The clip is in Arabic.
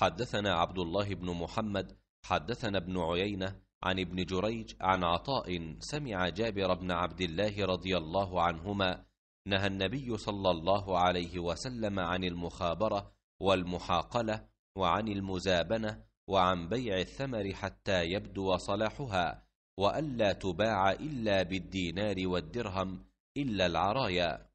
حدثنا عبد الله بن محمد حدثنا ابن عيينة عن ابن جريج عن عطاء سمع جابر بن عبد الله رضي الله عنهما نهى النبي صلى الله عليه وسلم عن المخابرة والمحاقلة وعن المزابنة وعن بيع الثمر حتى يبدو صلاحها وألا تباع إلا بالدينار والدرهم إلا العرايا